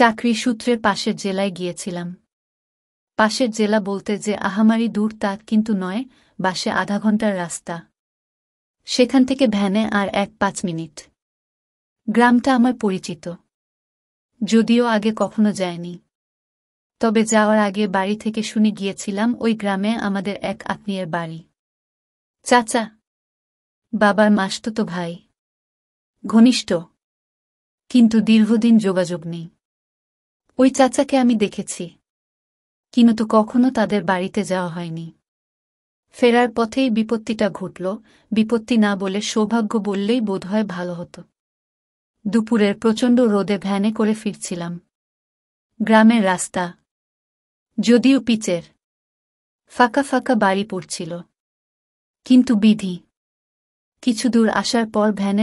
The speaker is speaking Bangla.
চাকরি সূত্রের পাশের জেলায় গিয়েছিলাম পাশের জেলা বলতে যে আহামারি দূর তা কিন্তু নয় বাসে আধা ঘন্টার রাস্তা সেখান থেকে ভ্যানে আর এক পাঁচ মিনিট গ্রামটা আমার পরিচিত যদিও আগে কখনো যায়নি তবে যাওয়ার আগে বাড়ি থেকে শুনে গিয়েছিলাম ওই গ্রামে আমাদের এক আত্মীয়ের বাড়ি চাচা বাবার মাসতো তো ভাই ঘনিষ্ঠ কিন্তু দীর্ঘদিন যোগাযোগ নেই ওই চাচাকে আমি দেখেছি কিন্তু কখনো তাদের বাড়িতে যাওয়া হয়নি ফেরার পথেই বিপত্তিটা ঘটল বিপত্তি না বলে সৌভাগ্য বললেই বোধহয় ভালো হতো দুপুরের প্রচণ্ড রোদে ভ্যানে করে ফিরছিলাম গ্রামের রাস্তা যদিও পিচের ফাঁকা ফাঁকা বাড়ি পড়ছিল কিন্তু বিধি কিছু দূর আসার পর ভ্যানে